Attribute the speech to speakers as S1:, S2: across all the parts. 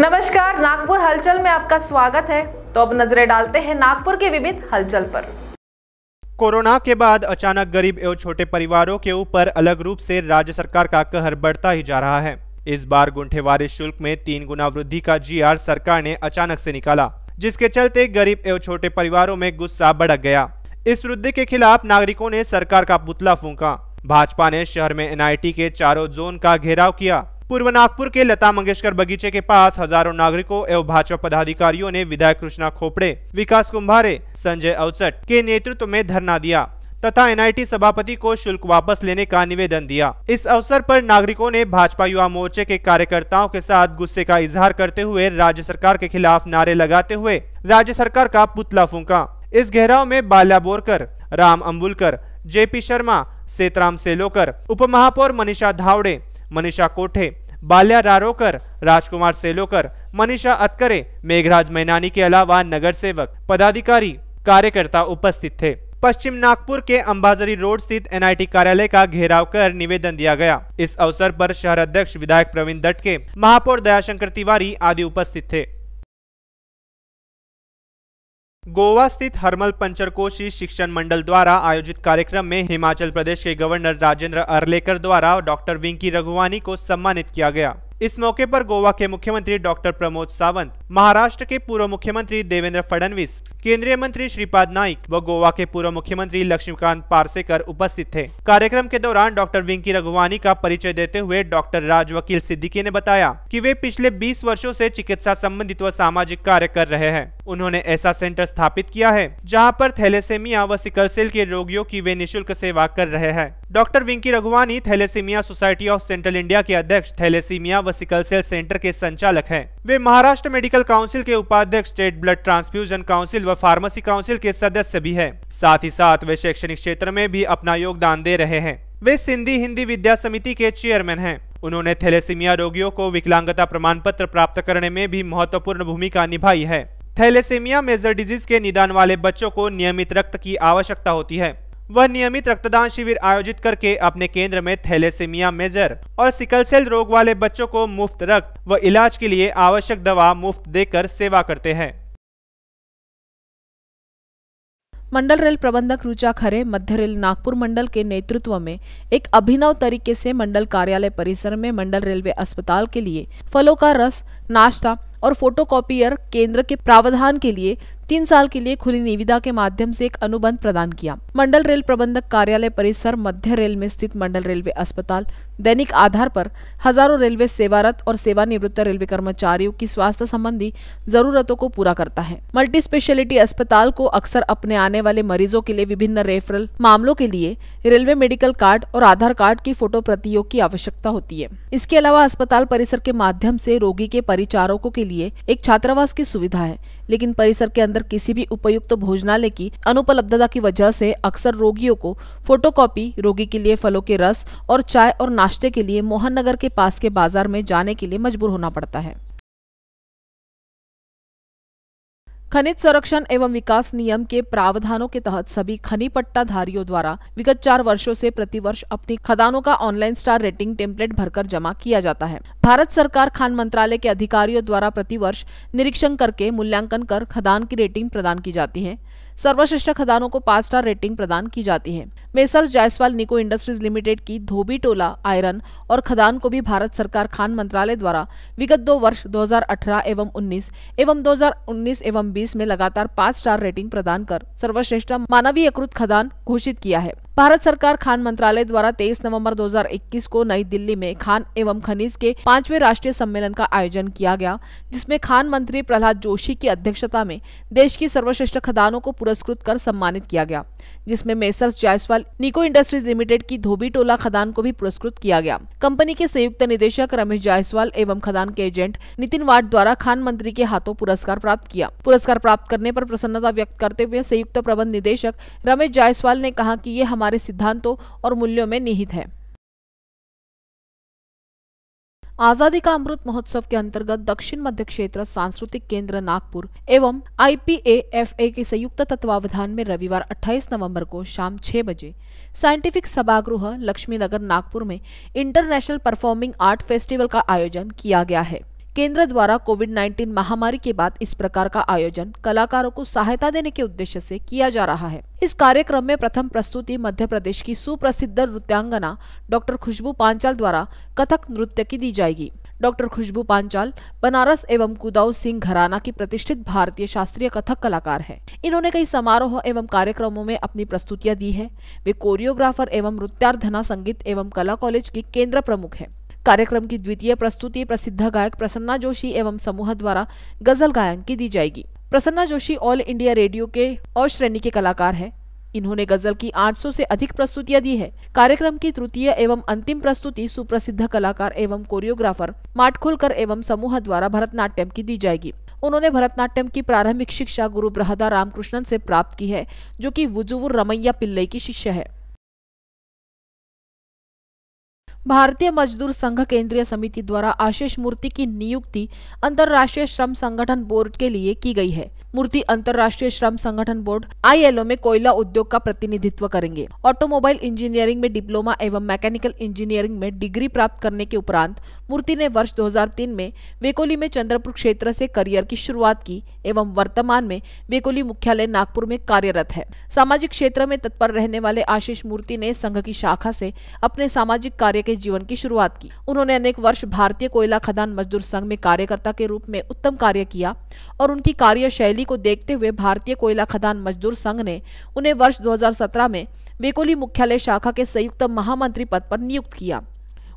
S1: नमस्कार नागपुर हलचल में आपका स्वागत है तो अब नजरें डालते हैं नागपुर के विविध हलचल पर
S2: कोरोना के बाद अचानक गरीब एवं छोटे परिवारों के ऊपर अलग रूप से राज्य सरकार का कहर बढ़ता ही जा रहा है इस बार गुंठेवारी शुल्क में तीन गुना वृद्धि का जीआर सरकार ने अचानक से निकाला जिसके चलते गरीब एवं छोटे परिवारों में गुस्सा भड़क गया इस वृद्धि के खिलाफ नागरिकों ने सरकार का पुतला फूका भाजपा ने शहर में एनआईटी के चारों जोन का घेराव किया पूर्व नागपुर के लता मंगेशकर बगीचे के पास हजारों नागरिकों एवं भाजपा पदाधिकारियों ने विधायक कृष्णा खोपड़े विकास कुंभारे संजय अवसट के नेतृत्व में धरना दिया तथा एनआईटी सभापति को शुल्क वापस लेने का निवेदन दिया इस अवसर पर नागरिकों ने भाजपा युवा मोर्चे के कार्यकर्ताओं के साथ गुस्से का इजहार करते हुए राज्य सरकार के खिलाफ नारे लगाते हुए राज्य सरकार का पुतला फूका इस घेराव में बाल्या बोरकर राम अम्बुलकर जेपी शर्मा सेतराम सेलोकर उप महापौर मनीषा धावड़े मनीषा कोठे बाल्या रारोकर राजकुमार सेलोकर मनीषा अतकरे मेघराज मैनानी के अलावा नगर सेवक पदाधिकारी कार्यकर्ता उपस्थित थे पश्चिम नागपुर के अंबाजरी रोड स्थित एनआईटी कार्यालय का घेराव कर निवेदन दिया गया इस अवसर पर शहर अध्यक्ष विधायक प्रवीण दटके महापौर दयाशंकर तिवारी आदि उपस्थित थे गोवा स्थित हरमल पंचरकोशी शिक्षण मंडल द्वारा आयोजित कार्यक्रम में हिमाचल प्रदेश के गवर्नर राजेंद्र अर्लेकर द्वारा डॉक्टर विंकी रघुवानी को सम्मानित किया गया इस मौके पर गोवा के मुख्यमंत्री डॉक्टर प्रमोद सावंत महाराष्ट्र के पूर्व मुख्यमंत्री देवेंद्र फडणवीस केंद्रीय मंत्री श्रीपाद नाइक व गोवा के पूर्व मुख्यमंत्री लक्ष्मीकांत पार्सेकर उपस्थित थे कार्यक्रम के दौरान डॉक्टर विंकी रघुवानी का परिचय देते हुए डॉक्टर राज वकील सिद्दीकी ने बताया कि वे पिछले 20 वर्षों से चिकित्सा संबंधित व सामाजिक कार्य कर रहे हैं उन्होंने ऐसा सेंटर स्थापित किया है जहाँ पर थैलेसेमिया व सिकल सेल के रोगियों की वे निःशुल्क सेवा कर रहे हैं doctor Vinky Raghuwani thalassemia society of central India के अध्यक्ष थैलेसीमिया व सिकल सेल सेंटर के संचालक हैं वे महाराष्ट्र मेडिकल काउंसिल के उपाध्यक्ष स्टेट ब्लड ट्रांसफ्यूजन काउंसिल व फार्मेसी काउंसिल के सदस्य भी हैं साथ ही साथ वे शैक्षणिक क्षेत्र में भी अपना योगदान दे रहे हैं वे सिंधी हिंदी विद्या समिति के चेयरमैन है उन्होंने थैलेसीमिया रोगियों को विकलांगता प्रमाण पत्र प्राप्त करने में भी महत्वपूर्ण भूमिका निभाई है थैलेसीमिया मेजर डिजीज के निदान वाले बच्चों को नियमित रक्त की आवश्यकता होती है वह नियमित रक्तदान शिविर आयोजित करके अपने केंद्र में थैलेसीमिया मेजर और सिकल सेल रोग वाले बच्चों को मुफ्त रक्त व इलाज के लिए आवश्यक दवा मुफ्त देकर सेवा करते हैं
S1: मंडल रेल प्रबंधक रुचा खरे मध्य रेल नागपुर मंडल के नेतृत्व में एक अभिनव तरीके से मंडल कार्यालय परिसर में मंडल रेलवे अस्पताल के लिए फलों का रस नाश्ता और फोटोकॉपियर केंद्र के प्रावधान के लिए तीन साल के लिए खुली निविदा के माध्यम से एक अनुबंध प्रदान किया मंडल रेल प्रबंधक कार्यालय परिसर मध्य रेल में स्थित मंडल रेलवे अस्पताल दैनिक आधार पर हजारों रेलवे सेवारत और सेवानिवृत्त रेलवे कर्मचारियों की स्वास्थ्य संबंधी जरूरतों को पूरा करता है मल्टी स्पेशलिटी अस्पताल को अक्सर अपने आने वाले मरीजों के लिए विभिन्न रेफरल मामलों के लिए रेलवे मेडिकल कार्ड और आधार कार्ड की फोटो प्रतियोग की आवश्यकता होती है इसके अलावा अस्पताल परिसर के माध्यम से रोगी के परिचारकों के लिए एक छात्रावास की सुविधा है लेकिन परिसर के अंदर अंदर किसी भी उपयुक्त तो भोजनालय की अनुपलब्धता की वजह से अक्सर रोगियों को फोटोकॉपी रोगी के लिए फलों के रस और चाय और नाश्ते के लिए मोहन नगर के पास के बाजार में जाने के लिए मजबूर होना पड़ता है खनिज संरक्षण एवं विकास नियम के प्रावधानों के तहत सभी खनी पट्टाधारियों द्वारा विगत चार वर्षों से प्रतिवर्ष अपनी खदानों का ऑनलाइन स्टार रेटिंग टेम्पलेट भरकर जमा किया जाता है भारत सरकार खान मंत्रालय के अधिकारियों द्वारा प्रतिवर्ष निरीक्षण करके मूल्यांकन कर खदान की रेटिंग प्रदान की जाती है सर्वश्रेष्ठ खदानों को पाँच स्टार रेटिंग प्रदान की जाती है मेसर जायसवाल निको इंडस्ट्रीज लिमिटेड की धोबी टोला आयरन और खदान को भी भारत सरकार खान मंत्रालय द्वारा विगत दो वर्ष 2018 एवं 19 एवं 2019 एवं 20 में लगातार पाँच स्टार रेटिंग प्रदान कर सर्वश्रेष्ठ मानवीयकृत खदान घोषित किया है भारत सरकार खान मंत्रालय द्वारा 23 नवंबर 2021 को नई दिल्ली में खान एवं खनिज के पांचवें राष्ट्रीय सम्मेलन का आयोजन किया गया जिसमें खान मंत्री प्रहलाद जोशी की अध्यक्षता में देश की सर्वश्रेष्ठ खदानों को पुरस्कृत कर सम्मानित किया गया जिसमें मेसर्स जायसवाल निको इंडस्ट्रीज लिमिटेड की धोबी टोला खदान को भी पुरस्कृत किया गया कंपनी के संयुक्त निदेशक रमेश जायसवाल एवं खदान के एजेंट नितिन वाट द्वारा खान मंत्री के हाथों पुरस्कार प्राप्त किया पुरस्कार प्राप्त करने आरोप प्रसन्नता व्यक्त करते हुए संयुक्त प्रबंध निदेशक रमेश जायसवाल ने कहा की ये हमारे हमारे सिद्धांतों और मूल्यों में निहित है आजादी का अमृत महोत्सव के अंतर्गत दक्षिण मध्य क्षेत्र सांस्कृतिक केंद्र नागपुर एवं आईपीएएफए के संयुक्त तत्वावधान में रविवार 28 नवंबर को शाम 6 बजे साइंटिफिक सभागृह लक्ष्मीनगर नागपुर में इंटरनेशनल परफॉर्मिंग आर्ट फेस्टिवल का आयोजन किया गया है केंद्र द्वारा कोविड 19 महामारी के बाद इस प्रकार का आयोजन कलाकारों को सहायता देने के उद्देश्य से किया जा रहा है इस कार्यक्रम में प्रथम प्रस्तुति मध्य प्रदेश की सुप्रसिद्ध नृत्यांगना डॉक्टर खुशबू पांचाल द्वारा कथक नृत्य की दी जाएगी डॉक्टर खुशबू पांचाल बनारस एवं कुदाऊ सिंह घराना की प्रतिष्ठित भारतीय शास्त्रीय कथक कलाकार है इन्होंने कई समारोह एवं कार्यक्रमों में अपनी प्रस्तुतियां दी है वे कोरियोग्राफर एवं नृत्यार्धना संगीत एवं कला कॉलेज के केंद्र प्रमुख है कार्यक्रम की द्वितीय प्रस्तुति प्रसिद्ध गायक प्रसन्ना जोशी एवं समूह द्वारा गजल गायन की दी जाएगी Prasanna Joshi all India radio के और श्रेणी के कलाकार है इन्होंने गजल की 800 से अधिक प्रस्तुतियां दी है कार्यक्रम की तृतीय एवं अंतिम प्रस्तुति सुप्रसिद्ध कलाकार एवं कोरियोग्राफर माटखोलकर एवं समूह द्वारा भरतनाट्यम की दी जाएगी उन्होंने भरतनाट्यम की प्रारंभिक शिक्षा गुरु ब्रहदा रामकृष्णन से प्राप्त की है जो कि वुजुवुर रमैया पिल्लई की शिष्य है भारतीय मजदूर संघ केंद्रीय समिति द्वारा आशीष मूर्ति की नियुक्ति अंतर्राष्ट्रीय श्रम संगठन बोर्ड के लिए की गई है मूर्ति अंतर्राष्ट्रीय श्रम संगठन बोर्ड आईएलओ में कोयला उद्योग का प्रतिनिधित्व करेंगे ऑटोमोबाइल इंजीनियरिंग में डिप्लोमा एवं मैकेनिकल इंजीनियरिंग में डिग्री प्राप्त करने के उपरांत मूर्ति ने वर्ष 2003 में वेकोली में चंद्रपुर क्षेत्र से करियर की शुरुआत की एवं वर्तमान में वेकोली मुख्यालय नागपुर में कार्यरत है सामाजिक क्षेत्र में तत्पर रहने वाले आशीष मूर्ति ने संघ की शाखा से अपने सामाजिक कार्य के जीवन की शुरुआत की उन्होंने अनेक वर्ष भारतीय कोयला खदान मजदूर संघ में कार्यकर्ता के रूप में उत्तम कार्य किया और उनकी कार्यशैली दलदली को देखते हुए भारतीय कोयला खदान मजदूर संघ ने उन्हें वर्ष 2017 में बेकोली मुख्यालय शाखा के संयुक्त महामंत्री पद पर नियुक्त किया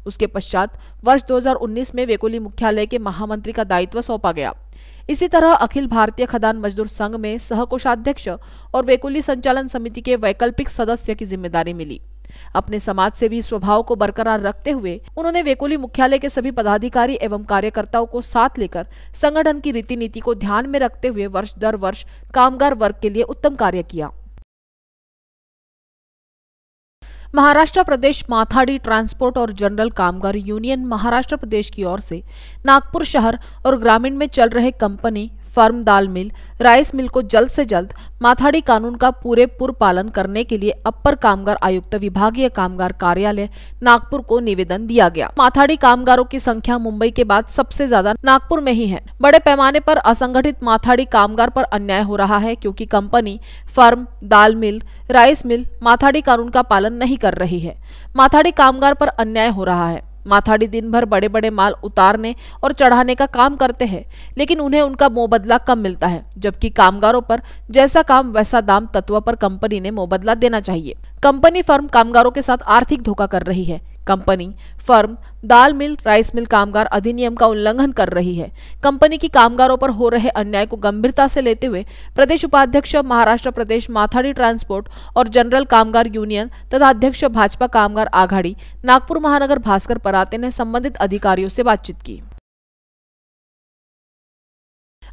S1: उसके पश्चात वर्ष 2019 में वेकोली मुख्यालय के महामंत्री का दायित्व सौंपा गया इसी तरह अखिल भारतीय खदान मजदूर संघ में सह कोषाध्यक्ष और वेकोली संचालन समिति के वैकल्पिक सदस्य की जिम्मेदारी मिली अपने समाज सेवी स्वभाव को बरकरार रखते हुए उन्होंने वेकोली मुख्यालय के सभी पदाधिकारी एवं कार्यकर्ताओं को साथ लेकर संगठन की रीति नीति को ध्यान में रखते हुए वर्ष दर वर्ष कामगार वर्ग के लिए उत्तम कार्य किया महाराष्ट्र प्रदेश माथाडी ट्रांसपोर्ट और जनरल कामगार यूनियन महाराष्ट्र प्रदेश की ओर से नागपुर शहर और ग्रामीण में चल रहे कंपनी फर्म दाल मिल राइस मिल को जल्द से जल्द माथाड़ी कानून का पूरे पूर्व पालन करने के लिए अपर कामगार आयुक्त विभागीय कामगार कार्यालय नागपुर को निवेदन दिया गया माथाड़ी कामगारों की संख्या मुंबई के बाद सबसे ज्यादा नागपुर में ही है बड़े पैमाने पर असंगठित माथाड़ी कामगार पर अन्याय हो रहा है क्योंकि कंपनी फर्म दाल मिल राइस मिल माथाड़ी कानून का पालन नहीं कर रही है माथाड़ी कामगार पर अन्याय हो रहा है माथाड़ी दिन भर बड़े बड़े माल उतारने और चढ़ाने का काम करते हैं लेकिन उन्हें उनका मोबदला कम मिलता है जबकि कामगारों पर जैसा काम वैसा दाम तत्व पर कंपनी ने मोबदला देना चाहिए कंपनी फर्म कामगारों के साथ आर्थिक धोखा कर रही है कंपनी फर्म दाल मिल राइस मिल कामगार अधिनियम का उल्लंघन कर रही है कंपनी की कामगारों पर हो रहे अन्याय को गंभीरता से लेते हुए प्रदेश उपाध्यक्ष महाराष्ट्र प्रदेश माथाडी ट्रांसपोर्ट और जनरल कामगार यूनियन तथा अध्यक्ष भाजपा कामगार आघाड़ी नागपुर महानगर भास्कर पराते ने संबंधित अधिकारियों से बातचीत की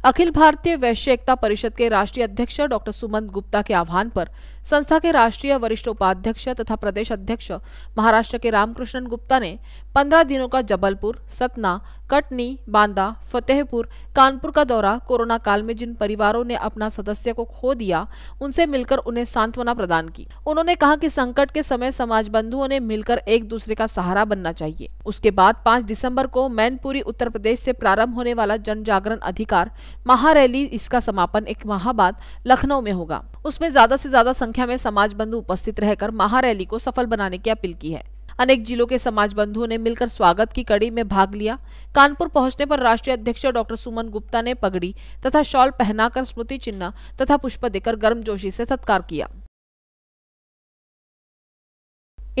S1: अखिल भारतीय वैश्य एकता परिषद के राष्ट्रीय अध्यक्ष डॉक्टर सुमंत गुप्ता के आह्वान पर संस्था के राष्ट्रीय वरिष्ठ उपाध्यक्ष तथा प्रदेश अध्यक्ष महाराष्ट्र के रामकृष्णन गुप्ता ने पंद्रह दिनों का जबलपुर सतना कटनी बांदा फतेहपुर कानपुर का दौरा कोरोना काल में जिन परिवारों ने अपना सदस्य को खो दिया उनसे मिलकर उन्हें सांत्वना प्रदान की उन्होंने कहा कि संकट के समय समाज बंधुओं ने मिलकर एक दूसरे का सहारा बनना चाहिए उसके बाद पाँच दिसम्बर को मैनपुरी उत्तर प्रदेश से प्रारंभ होने वाला जन जागरण अधिकार महारैली इसका समापन एक माह बाद लखनऊ में होगा उसमें ज्यादा से ज्यादा संख्या में समाज बंधु उपस्थित रहकर महारैली को सफल बनाने की अपील की है अनेक जिलों के समाज बंधुओं ने मिलकर स्वागत की कड़ी में भाग लिया कानपुर पहुंचने पर राष्ट्रीय अध्यक्ष डॉक्टर सुमन गुप्ता ने पगड़ी तथा शॉल पहनाकर स्मृति चिन्ह तथा पुष्प देकर गर्मजोशी से सत्कार किया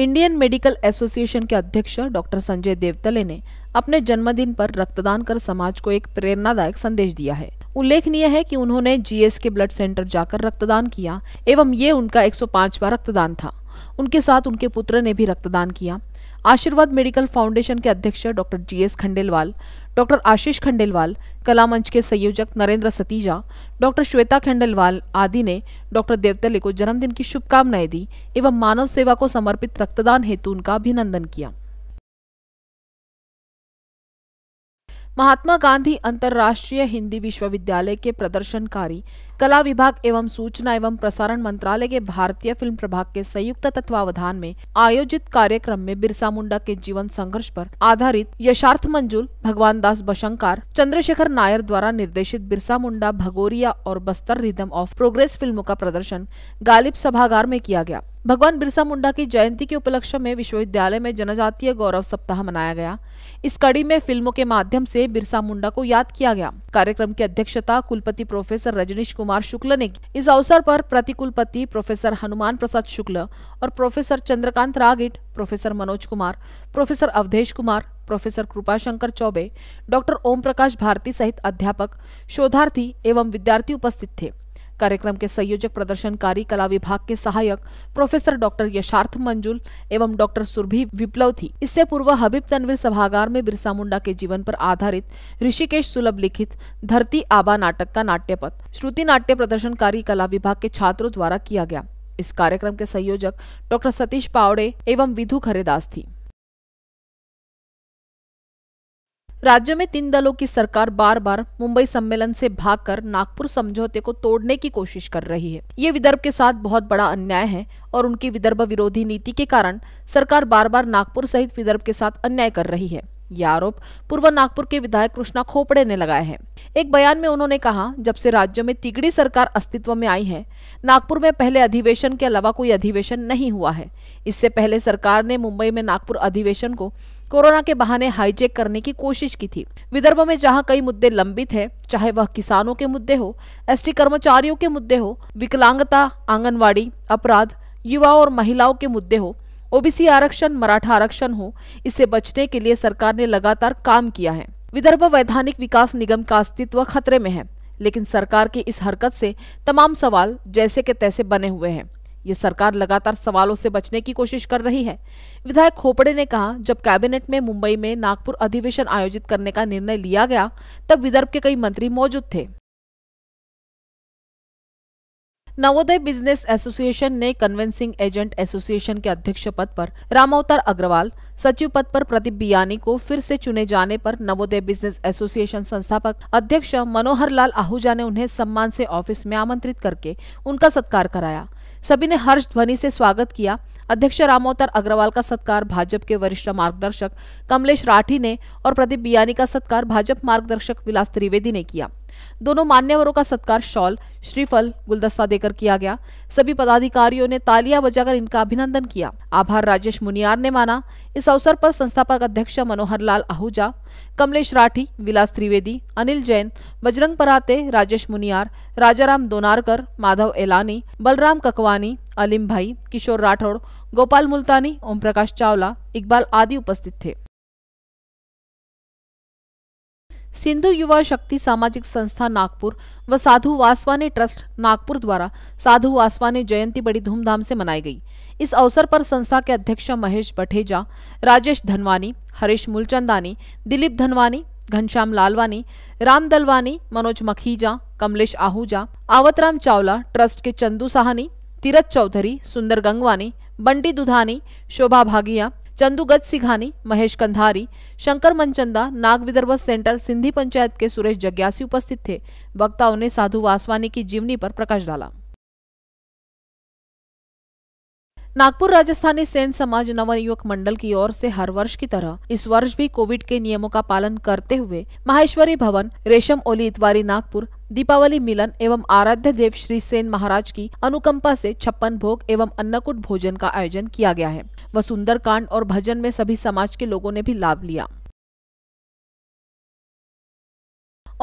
S1: इंडियन मेडिकल एसोसिएशन के अध्यक्ष डॉक्टर संजय देवतले ने अपने जन्मदिन पर रक्तदान कर समाज को एक प्रेरणादायक संदेश दिया है उल्लेखनीय है कि उन्होंने जीएस के ब्लड सेंटर जाकर रक्तदान किया एवं ये उनका 105वां रक्तदान था उनके साथ उनके पुत्र ने भी रक्तदान किया आशीर्वाद मेडिकल फाउंडेशन के अध्यक्ष doctor G S Khandelwal doctor Ashish Khandelwal कला मंच के संयोजक नरेंद्र सतीजा डॉक्टर श्वेता खंडेलवाल आदि ने डॉक्टर देवतले को जन्मदिन की शुभकामनाएं दी एवं मानव सेवा को समर्पित रक्तदान हेतु उनका अभिनंदन किया महात्मा गांधी अंतर्राष्ट्रीय हिंदी विश्वविद्यालय के प्रदर्शनकारी कला विभाग एवं सूचना एवं प्रसारण मंत्रालय के भारतीय फिल्म प्रभाग के संयुक्त तत्वावधान में आयोजित कार्यक्रम में बिरसा मुंडा के जीवन संघर्ष पर आधारित यशार्थ मंजुल भगवान दास बशंकार चंद्रशेखर नायर द्वारा निर्देशित बिरसा मुंडा भगोरिया और बस्तर रिदम ऑफ प्रोग्रेस फिल्मों का प्रदर्शन गालिब सभागार में किया गया भगवान बिरसा मुंडा की जयंती के उपलक्ष्य में विश्वविद्यालय में जनजातीय गौरव सप्ताह मनाया गया इस कड़ी में फिल्मों के माध्यम से बिरसा मुंडा को याद किया गया कार्यक्रम की अध्यक्षता कुलपति प्रोफेसर रजनीश कुमार कुमार शुक्ल ने की इस अवसर पर प्रतिकुलपति प्रोफेसर हनुमान प्रसाद शुक्ल और professor Chandrakant Ragit professor Manoj Kumar professor Awadhesh Kumar professor Kripashankar Choubey doctor Om Prakash Bharti सहित अध्यापक शोधार्थी एवं विद्यार्थी उपस्थित थे कार्यक्रम के संयोजक प्रदर्शनकारी कला विभाग के सहायक प्रोफेसर डॉक्टर यशार्थ मंजुल एवं डॉक्टर सुरभि विप्लव थी इससे पूर्व हबीब तनवीर सभागार में बिरसा मुंडा के जीवन पर आधारित ऋषिकेश सुलभ लिखित धरती आबा नाटक का पथ श्रुति नाट्य प्रदर्शनकारी कला विभाग के छात्रों द्वारा किया गया इस कार्यक्रम के संयोजक डॉक्टर सतीश पावड़े एवं विधु खरेदास थी राज्य में तीन दलों की सरकार बार बार मुंबई सम्मेलन से भागकर नागपुर समझौते को तोड़ने की कोशिश कर रही है ये विदर्भ के साथ बहुत बड़ा अन्याय है और उनकी विदर्भ विरोधी नीति के कारण सरकार बार बार नागपुर सहित विदर्भ के साथ अन्याय कर रही है यह आरोप पूर्व नागपुर के विधायक कृष्णा खोपड़े ने लगाया है एक बयान में उन्होंने कहा जब से राज्य में तिगड़ी सरकार अस्तित्व में आई है नागपुर में पहले अधिवेशन के अलावा कोई अधिवेशन नहीं हुआ है इससे पहले सरकार ने मुंबई में नागपुर अधिवेशन को कोरोना के बहाने हाईजेक करने की कोशिश की थी विदर्भ में जहां कई मुद्दे लंबित है चाहे वह किसानों के मुद्दे हो एसटी कर्मचारियों के मुद्दे हो विकलांगता आंगनवाड़ी अपराध युवाओं और महिलाओं के मुद्दे हो ओबीसी आरक्षण मराठा आरक्षण हो इससे बचने के लिए सरकार ने लगातार काम किया है विदर्भ वैधानिक विकास निगम का अस्तित्व खतरे में है लेकिन सरकार की इस हरकत से तमाम सवाल जैसे के तैसे बने हुए हैं ये सरकार लगातार सवालों से बचने की कोशिश कर रही है विधायक खोपड़े ने कहा जब कैबिनेट में मुंबई में नागपुर अधिवेशन आयोजित करने का निर्णय लिया गया तब विदर्भ के कई मंत्री मौजूद थे नवोदय बिजनेस एसोसिएशन ने कन्वेंसिंग एजेंट एसोसिएशन के अध्यक्ष पद पर रामावतार अग्रवाल सचिव पद पर प्रदीप बियानी को फिर से चुने जाने पर नवोदय बिजनेस एसोसिएशन संस्थापक अध्यक्ष मनोहर लाल आहूजा ने उन्हें सम्मान से ऑफिस में आमंत्रित करके उनका सत्कार कराया सभी ने हर्ष ध्वनि से स्वागत किया अध्यक्ष रामोतर अग्रवाल का सत्कार भाजपा के वरिष्ठ मार्गदर्शक कमलेश राठी ने और प्रदीप बियानी का सत्कार भाजपा मार्गदर्शक विलास त्रिवेदी ने किया दोनों मान्यवरों का सत्कार शॉल श्रीफल गुलदस्ता देकर किया गया सभी पदाधिकारियों ने तालियां बजाकर इनका अभिनंदन किया आभार राजेश मुनियार ने माना इस अवसर पर संस्थापक अध्यक्ष मनोहर लाल आहूजा कमलेश राठी विलास त्रिवेदी अनिल जैन बजरंग पराते राजेश मुनियार राजाराम दोनारकर माधव एलानी बलराम ककवानी अलीम भाई किशोर राठौड़ गोपाल मुल्तानी ओम प्रकाश चावला इकबाल आदि उपस्थित थे सिंधु युवा शक्ति सामाजिक संस्था नागपुर व साधु वासवानी ट्रस्ट नागपुर द्वारा साधु वासवानी जयंती बड़ी धूमधाम से मनाई गई इस अवसर पर संस्था के अध्यक्ष महेश बठेजा राजेश धनवानी हरीश मूलचंदानी दिलीप धनवानी घनश्याम लालवानी राम दलवानी मनोज मखीजा कमलेश आहूजा आवतराम चावला ट्रस्ट के चंदू साहनी तीरथ चौधरी सुंदर गंगवानी बंडी दुधानी शोभा भागिया चंदुगत सिघानी महेश कंधारी शंकर मनचंदा नाग विदर्भ सेंट्रल सिंधी पंचायत के सुरेश जग्यासी उपस्थित थे वक्ताओं ने साधु वासवानी की जीवनी पर प्रकाश डाला नागपुर राजस्थानी सेन सैन समाज युवक मंडल की ओर से हर वर्ष की तरह इस वर्ष भी कोविड के नियमों का पालन करते हुए माहेश्वरी भवन रेशम ओली इतवारी नागपुर दीपावली मिलन एवं आराध्य देव श्री सेन महाराज की अनुकंपा से छप्पन भोग एवं अन्नकूट भोजन का आयोजन किया गया है वह सुंदर कांड और भजन में सभी समाज के लोगों ने भी लाभ लिया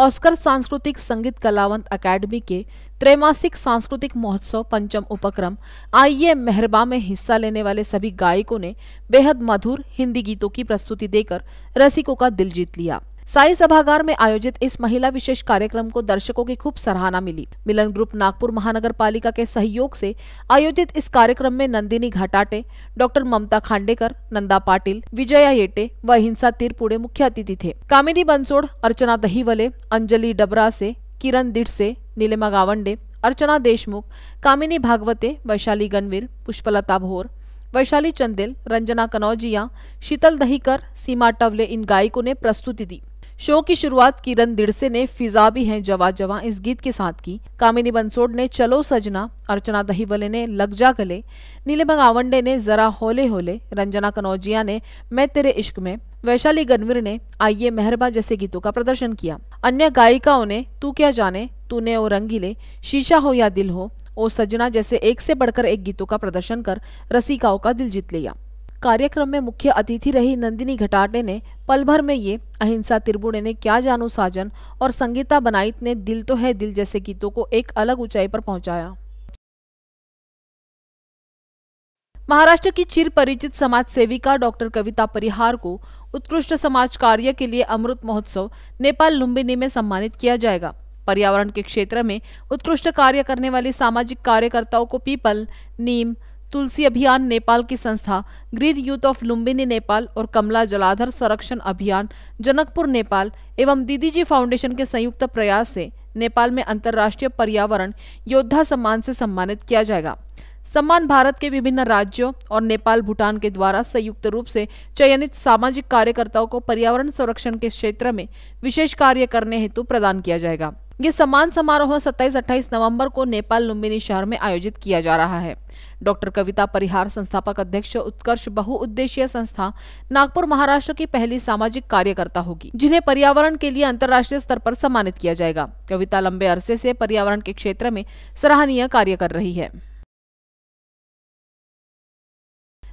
S1: ऑस्कर सांस्कृतिक संगीत कलावंत अकादमी के त्रैमासिक सांस्कृतिक महोत्सव पंचम उपक्रम आइए मेहरबा में हिस्सा लेने वाले सभी गायकों ने बेहद मधुर हिंदी गीतों की प्रस्तुति देकर रसिकों का दिल जीत लिया साई सभागार में आयोजित इस महिला विशेष कार्यक्रम को दर्शकों की खूब सराहना मिली मिलन ग्रुप नागपुर महानगर पालिका के सहयोग से आयोजित इस कार्यक्रम में नंदिनी घाटाटे डॉक्टर ममता खांडेकर नंदा पाटिल विजया येटे व अहिंसा तिरपुड़े मुख्य अतिथि थे कामिनी बंसोड़ अर्चना दहीवले अंजलि डबरा से किरण दिडसे नीलिमा गावंडे अर्चना देशमुख कामिनी भागवते वैशाली गणवीर पुष्पलता भोर वैशाली चंदेल रंजना कनौजिया शीतल दहीकर सीमा टवले इन गायकों ने प्रस्तुति दी शो की शुरुआत किरण दिड़से ने फिजा भी है जवा जवा इस गीत के साथ की कामिनी बंसोड़ ने चलो सजना अर्चना दहीवले ने लग जा गले नीले बगावंडे ने जरा होले होले रंजना कनौजिया ने मैं तेरे इश्क में वैशाली गनवीर ने आइये मेहरबा जैसे गीतों का प्रदर्शन किया अन्य गायिकाओं ने तू क्या जाने तूने ओ रंगीले शीशा हो या दिल हो ओ सजना जैसे एक से बढ़कर एक गीतों का प्रदर्शन कर रसिकाओं का दिल जीत लिया कार्यक्रम में मुख्य अतिथि रही नंदिनी घटाटे ने पल भर में ये अहिंसा त्रिबुणे ने क्या जानू साजन और संगीता बनाइत ने दिल तो है दिल जैसे गीतों को एक अलग ऊंचाई पर पहुंचाया महाराष्ट्र की चिर परिचित समाज सेविका डॉक्टर कविता परिहार को उत्कृष्ट समाज कार्य के लिए अमृत महोत्सव नेपाल लुम्बिनी में सम्मानित किया जाएगा पर्यावरण के क्षेत्र में उत्कृष्ट कार्य करने वाले सामाजिक कार्यकर्ताओं को पीपल नीम तुलसी अभियान नेपाल की संस्था green youth of Lumbini Nepal और कमला जलाधर संरक्षण अभियान जनकपुर नेपाल एवं दीदीजी फाउंडेशन के संयुक्त प्रयास से नेपाल में अंतर्राष्ट्रीय पर्यावरण योद्धा सम्मान से सम्मानित किया जाएगा सम्मान भारत के विभिन्न राज्यों और नेपाल भूटान के द्वारा संयुक्त रूप से चयनित सामाजिक कार्यकर्ताओं को पर्यावरण संरक्षण के क्षेत्र में विशेष कार्य करने हेतु प्रदान किया जाएगा ये सम्मान समारोह 27-28 नवंबर को नेपाल लुम्बिनी शहर में आयोजित किया जा रहा है डॉक्टर कविता परिहार संस्थापक अध्यक्ष उत्कर्ष बहुउद्देशीय संस्था नागपुर महाराष्ट्र की पहली सामाजिक कार्यकर्ता होगी जिन्हें पर्यावरण के लिए अंतर्राष्ट्रीय स्तर पर सम्मानित किया जाएगा कविता लंबे अरसे से पर्यावरण के क्षेत्र में सराहनीय कार्य कर रही है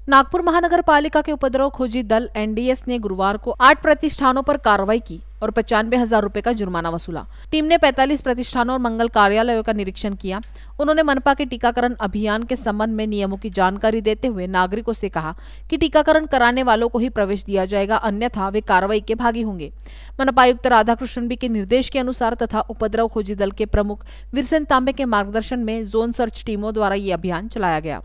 S1: नागपुर महानगर पालिका के उपद्रव खोजी दल एनडीएस ने गुरुवार को आठ प्रतिष्ठानों पर कार्रवाई की और पचानवे हजार रूपए का जुर्माना वसूला टीम ने 45 प्रतिष्ठानों और मंगल कार्यालयों का निरीक्षण किया उन्होंने मनपा के टीकाकरण अभियान के संबंध में नियमों की जानकारी देते हुए नागरिकों से कहा कि टीकाकरण कराने वालों को ही प्रवेश दिया जाएगा अन्यथा वे कार्रवाई के भागी होंगे मनपायुक्त राधाकृष्णन बी के निर्देश के अनुसार तथा उपद्रव खोजी दल के प्रमुख वीरसेन तांबे के मार्गदर्शन में जोन सर्च टीमों द्वारा ये अभियान चलाया गया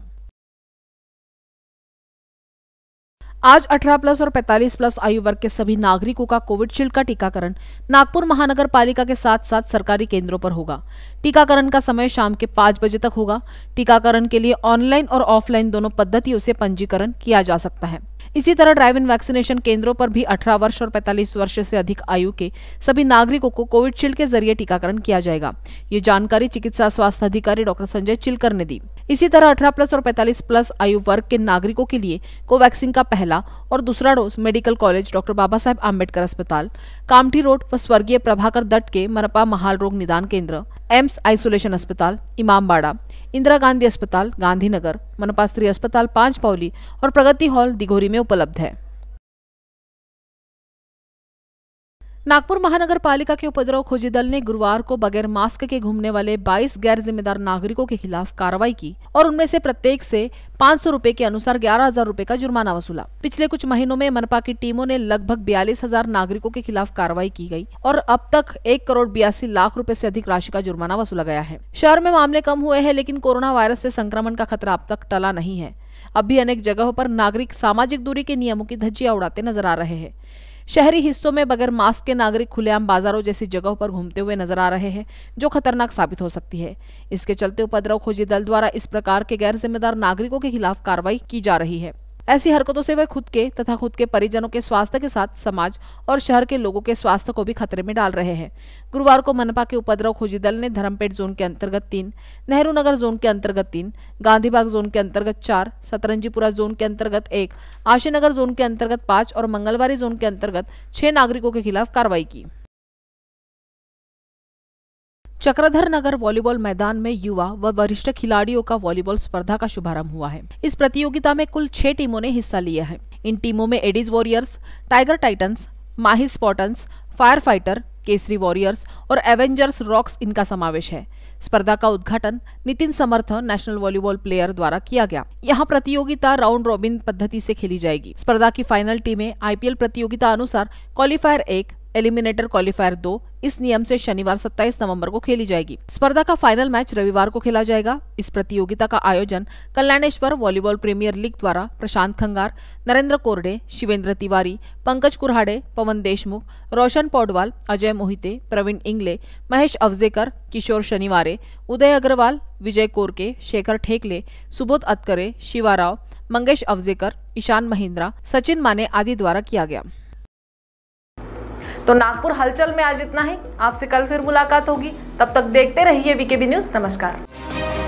S1: आज 18 प्लस और 45 प्लस आयु वर्ग के सभी नागरिकों का कोविडशील्ड का टीकाकरण नागपुर महानगर पालिका के साथ साथ सरकारी केंद्रों पर होगा टीकाकरण का समय शाम के पांच बजे तक होगा टीकाकरण के लिए ऑनलाइन और ऑफलाइन दोनों पद्धतियों से पंजीकरण किया जा सकता है इसी तरह ड्राइव इन वैक्सीनेशन केंद्रों पर भी 18 वर्ष और 45 वर्ष से अधिक आयु के सभी नागरिकों को कोविडशील्ड के जरिए टीकाकरण किया जाएगा ये जानकारी चिकित्सा स्वास्थ्य अधिकारी डॉक्टर संजय चिलकर ने दी इसी तरह अठारह प्लस और 45 प्लस आयु वर्ग के नागरिकों के लिए कोवैक्सीन का पहला और दूसरा dose medical college doctor Baba Saheb Ambedkar अस्पताल कामठी रोड व स्वर्गीय प्रभाकर दट्ट के मरपा महाल रोग निदान केंद्र एम्स आइसोलेशन अस्पताल इमामबाड़ा इंदिरा गांधी अस्पताल गांधीनगर मनपास्त्री अस्पताल पांच पावली और प्रगति हॉल दिघोरी में उपलब्ध है नागपुर महानगर पालिका के उपद्रव खोजी दल ने गुरुवार को बगैर मास्क के घूमने वाले 22 गैर जिम्मेदार नागरिकों के खिलाफ कार्रवाई की और उनमें से प्रत्येक से पाँच सौ रूपए के अनुसार ग्यारह हजार रूपए का जुर्माना वसूला पिछले कुछ महीनों में मनपा की टीमों ने लगभग बयालीस हजार नागरिकों के खिलाफ कार्रवाई की गई और अब तक एक करोड़ बयासी लाख रूपए ऐसी अधिक राशि का जुर्माना वसूला गया है शहर में मामले कम हुए हैं लेकिन कोरोना वायरस ऐसी संक्रमण का खतरा अब तक टला नहीं है अब अनेक जगहों आरोप नागरिक सामाजिक दूरी के नियमों की धज्जिया उड़ाते नजर आ रहे हैं शहरी हिस्सों में बगैर मास्क के नागरिक खुलेआम बाजारों जैसी जगहों पर घूमते हुए नजर आ रहे हैं जो खतरनाक साबित हो सकती है इसके चलते उपद्रव खोजी दल द्वारा इस प्रकार के गैर जिम्मेदार नागरिकों के खिलाफ कार्रवाई की जा रही है ऐसी हरकतों से वह खुद के तथा खुद के परिजनों के स्वास्थ्य के साथ समाज और शहर के लोगों के स्वास्थ्य को भी खतरे में डाल रहे हैं गुरुवार को मनपा के उपद्रव खोजी दल ने धर्मपेट जोन के अंतर्गत तीन नेहरू नगर जोन के अंतर्गत तीन गांधीबाग जोन के अंतर्गत चार सतरंजीपुरा जोन के अंतर्गत एक आशीनगर जोन के अंतर्गत पांच और मंगलवारी जोन के अंतर्गत छह नागरिकों के खिलाफ कार्रवाई की चक्रधर नगर वॉलीबॉल मैदान में युवा व वरिष्ठ खिलाड़ियों का वॉलीबॉल स्पर्धा का शुभारंभ हुआ है इस प्रतियोगिता में कुल छह टीमों ने हिस्सा लिया है इन टीमों में एडिज warriors tiger titans Mahi spartans fire fighter Kesari warriors और एवेंजर्स रॉक्स इनका समावेश है स्पर्धा का उद्घाटन Nitin Samarth national volleyball player द्वारा किया गया यहाँ प्रतियोगिता राउंड रॉबिन पद्धति से खेली जाएगी स्पर्धा की फाइनल टीमें आईपीएल प्रतियोगिता अनुसार क्वालिफायर एक एलिमिनेटर क्वालिफायर दो इस नियम से शनिवार 27 नवंबर को खेली जाएगी स्पर्धा का फाइनल मैच रविवार को खेला जाएगा इस प्रतियोगिता का आयोजन कल्याणेश्वर वॉलीबॉल प्रीमियर लीग द्वारा प्रशांत खंगार नरेंद्र कोरडे शिवेंद्र तिवारी पंकज कुरहाड़े पवन देशमुख रोशन पौडवाल अजय मोहिते प्रवीण इंगले महेश अवजेकर किशोर शनिवारे उदय अग्रवाल विजय कोरके शेखर ठेकले सुबोध अतकरे शिवाराव मंगेश अवजेकर ईशान महिंद्रा सचिन माने आदि द्वारा किया गया तो नागपुर हलचल में आज इतना ही आपसे कल फिर मुलाकात होगी तब तक देखते रहिए वीकेबी न्यूज़ नमस्कार